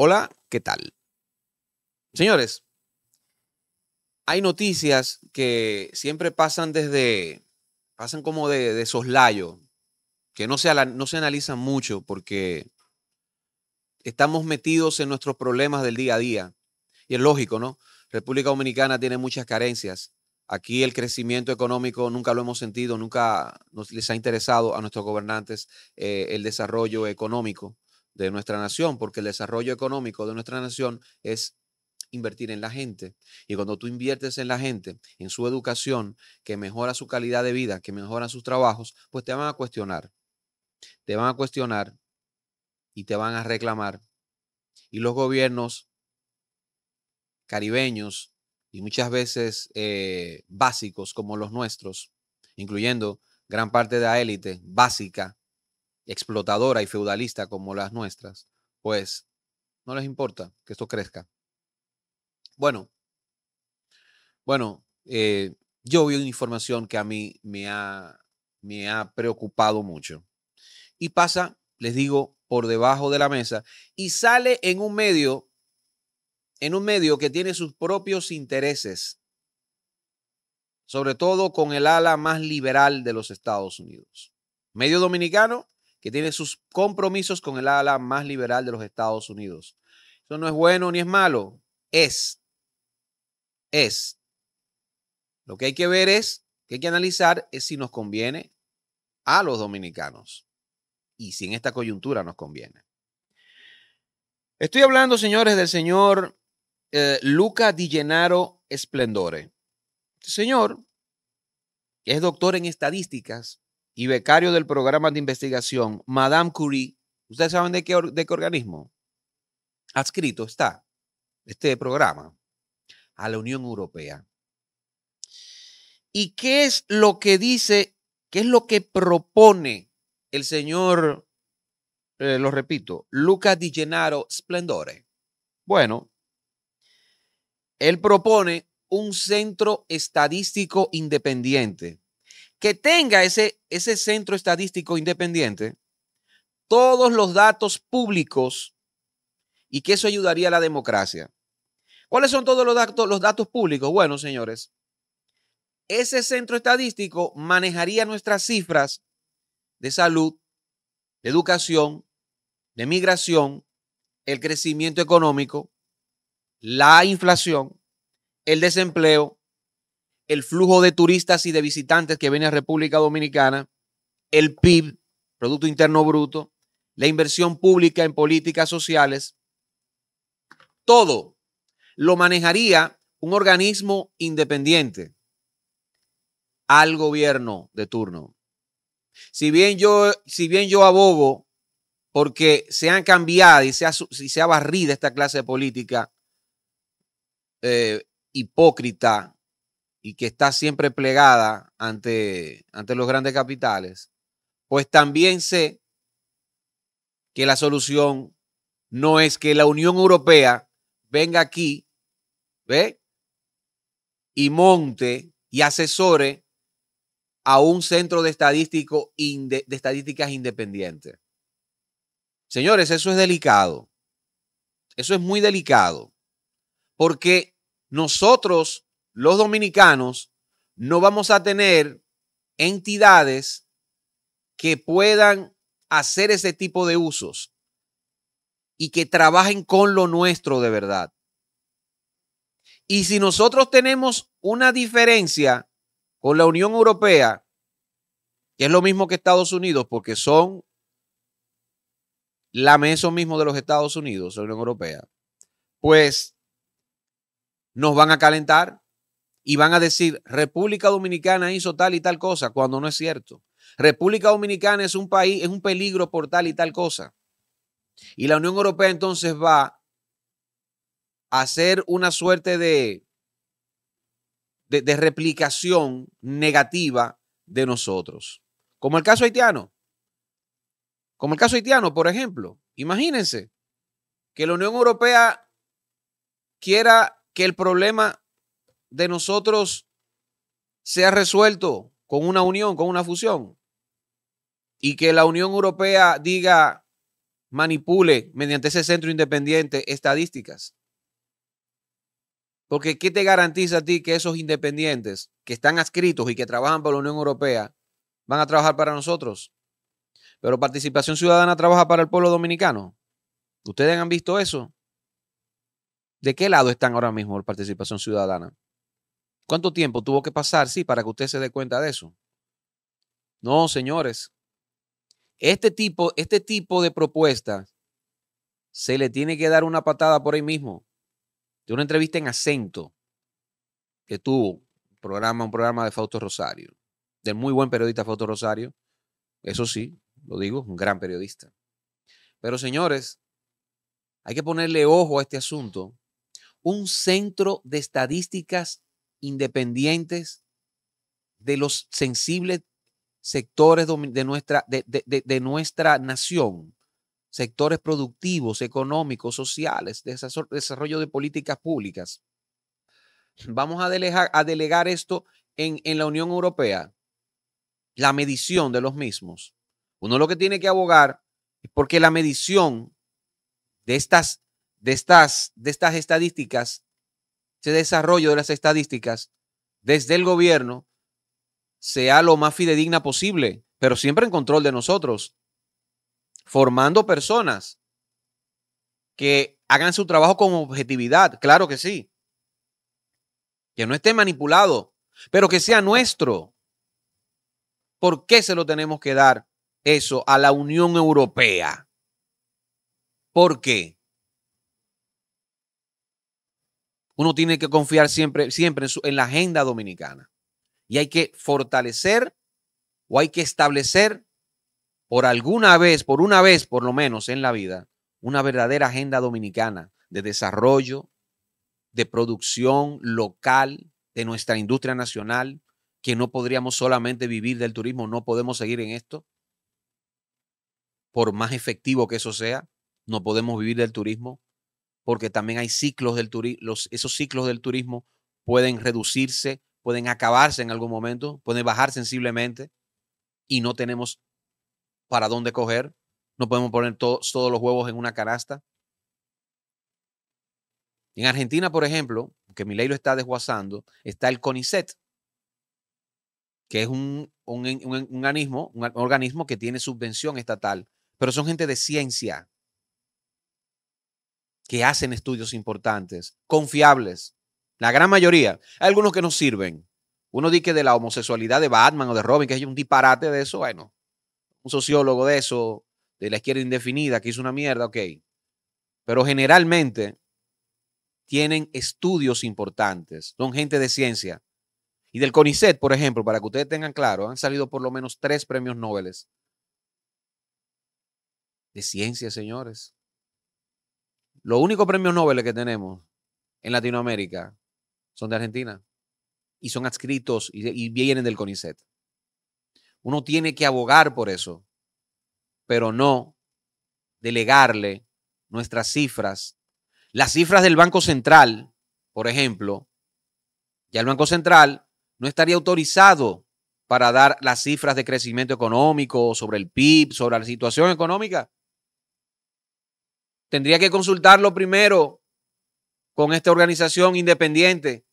Hola, ¿qué tal? Señores, hay noticias que siempre pasan desde, pasan como de, soslayo, que no se, analizan mucho porque estamos metidos en nuestros problemas del día a día. Y es lógico, ¿no? República Dominicana tiene muchas carencias. Aquí el crecimiento económico nunca lo hemos sentido, nunca nos, les ha interesado a nuestros gobernantes eh, el desarrollo económico de nuestra nación, porque el desarrollo económico de nuestra nación es invertir en la gente. Y cuando tú inviertes en la gente, en su educación, que mejora su calidad de vida, que mejora sus trabajos, pues te van a cuestionar. Te van a cuestionar y te van a reclamar. Y los gobiernos caribeños y muchas veces eh, básicos como los nuestros, incluyendo gran parte de la élite básica explotadora y feudalista como las nuestras, pues no les importa que esto crezca. Bueno, bueno, eh, yo vi una información que a mí me ha, me ha preocupado mucho. Y pasa, les digo, por debajo de la mesa y sale en un medio, en un medio que tiene sus propios intereses, sobre todo con el ala más liberal de los Estados Unidos. Medio dominicano que tiene sus compromisos con el ala más liberal de los Estados Unidos. Eso no es bueno ni es malo, es, es. Lo que hay que ver es, que hay que analizar es si nos conviene a los dominicanos y si en esta coyuntura nos conviene. Estoy hablando, señores, del señor eh, Luca Di Genaro Splendore. Este señor, que es doctor en estadísticas, y becario del programa de investigación, Madame Curie. ¿Ustedes saben de qué, de qué organismo? Adscrito está este programa a la Unión Europea. ¿Y qué es lo que dice, qué es lo que propone el señor, eh, lo repito, Lucas Di Gennaro Splendore? Bueno, él propone un centro estadístico independiente que tenga ese, ese centro estadístico independiente todos los datos públicos y que eso ayudaría a la democracia. ¿Cuáles son todos los datos, los datos públicos? Bueno, señores, ese centro estadístico manejaría nuestras cifras de salud, de educación, de migración, el crecimiento económico, la inflación, el desempleo, el flujo de turistas y de visitantes que viene a República Dominicana, el PIB, Producto Interno Bruto, la inversión pública en políticas sociales, todo lo manejaría un organismo independiente al gobierno de turno. Si bien yo, si bien yo abogo porque se han cambiado y se ha, barrido esta clase de política eh, hipócrita, y que está siempre plegada ante, ante los grandes capitales, pues también sé que la solución no es que la Unión Europea venga aquí, ¿ve? Y monte y asesore a un centro de, estadístico de estadísticas independientes. Señores, eso es delicado. Eso es muy delicado. Porque nosotros los dominicanos no vamos a tener entidades que puedan hacer ese tipo de usos y que trabajen con lo nuestro de verdad. Y si nosotros tenemos una diferencia con la Unión Europea, que es lo mismo que Estados Unidos, porque son la mesa mismo de los Estados Unidos, la Unión Europea, pues nos van a calentar y van a decir, República Dominicana hizo tal y tal cosa, cuando no es cierto. República Dominicana es un país, es un peligro por tal y tal cosa. Y la Unión Europea entonces va a hacer una suerte de, de, replicación negativa de nosotros. Como el caso haitiano. Como el caso haitiano, por ejemplo. Imagínense que la Unión Europea quiera que el problema de nosotros sea resuelto con una unión, con una fusión. Y que la Unión Europea diga, manipule mediante ese centro independiente estadísticas. Porque ¿qué te garantiza a ti que esos independientes que están adscritos y que trabajan por la Unión Europea van a trabajar para nosotros? Pero Participación Ciudadana trabaja para el pueblo dominicano. ¿Ustedes han visto eso? ¿De qué lado están ahora mismo Participación Ciudadana? ¿Cuánto tiempo tuvo que pasar, sí, para que usted se dé cuenta de eso? No, señores. Este tipo, este tipo de propuestas se le tiene que dar una patada por ahí mismo. De una entrevista en acento que tuvo programa, un programa de Fausto Rosario, del muy buen periodista Fausto Rosario. Eso sí, lo digo, un gran periodista. Pero señores, hay que ponerle ojo a este asunto. Un centro de estadísticas independientes, de los sensibles sectores de nuestra, de, nuestra nación, sectores productivos, económicos, sociales, desarrollo de políticas públicas. Vamos a delegar, a delegar esto en, la Unión Europea, la medición de los mismos. Uno lo que tiene que abogar es porque la medición de estas, de estas, de estas estadísticas ese desarrollo de las estadísticas desde el gobierno sea lo más fidedigna posible, pero siempre en control de nosotros, formando personas que hagan su trabajo con objetividad, claro que sí, que no esté manipulado, pero que sea nuestro. ¿Por qué se lo tenemos que dar eso a la Unión Europea? ¿Por qué? uno tiene que confiar siempre, siempre en, en la agenda dominicana. Y hay que fortalecer o hay que establecer por alguna vez, por una vez por lo menos en la vida, una verdadera agenda dominicana de desarrollo, de producción local de nuestra industria nacional, que no podríamos solamente vivir del turismo, no podemos seguir en esto. Por más efectivo que eso sea, no podemos vivir del turismo porque también hay ciclos del turismo, esos ciclos del turismo pueden reducirse, pueden acabarse en algún momento, pueden bajar sensiblemente y no tenemos para dónde coger, no podemos poner todos los huevos en una canasta. En Argentina, por ejemplo, que mi ley lo está desguazando, está el CONICET, que es un organismo que tiene subvención estatal, pero son gente de ciencia, que hacen estudios importantes, confiables, la gran mayoría. Hay algunos que no sirven. Uno dice que de la homosexualidad de Batman o de Robin, que es un disparate de eso, bueno, un sociólogo de eso, de la izquierda indefinida, que hizo una mierda, ok. Pero generalmente tienen estudios importantes, son gente de ciencia. Y del CONICET, por ejemplo, para que ustedes tengan claro, han salido por lo menos tres premios Nobel de ciencia, señores. Los únicos premios Nobel que tenemos en Latinoamérica son de Argentina y son adscritos y, vienen del CONICET. Uno tiene que abogar por eso, pero no delegarle nuestras cifras. Las cifras del Banco Central, por ejemplo, ya el Banco Central no estaría autorizado para dar las cifras de crecimiento económico, sobre el PIB, sobre la situación económica, Tendría que consultarlo primero con esta organización independiente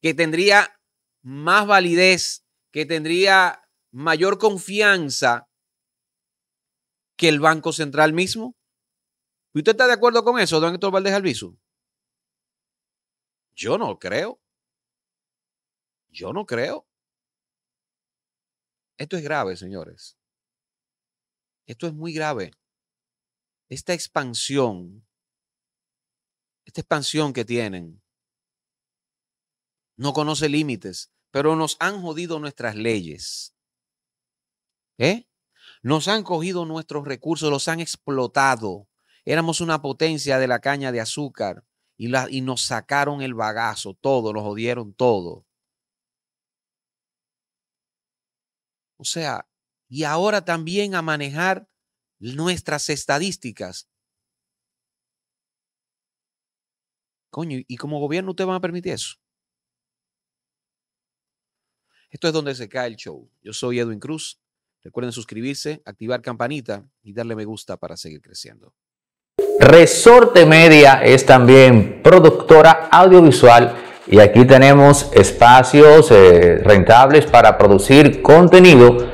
que tendría más validez, que tendría mayor confianza que el Banco Central mismo. ¿Y usted está de acuerdo con eso, don Héctor Valdés Alviso? Yo no creo. Yo no creo. Esto es grave, señores. Esto es muy grave esta expansión, esta expansión que tienen, no conoce límites, pero nos han jodido nuestras leyes. ¿Eh? Nos han cogido nuestros recursos, los han explotado. Éramos una potencia de la caña de azúcar y, y nos sacaron el bagazo, todo, los jodieron todo. O sea, y ahora también a manejar nuestras estadísticas. Coño, ¿y como gobierno usted van a permitir eso? Esto es donde se cae el show. Yo soy Edwin Cruz. Recuerden suscribirse, activar campanita y darle me gusta para seguir creciendo. Resorte Media es también productora audiovisual y aquí tenemos espacios eh, rentables para producir contenido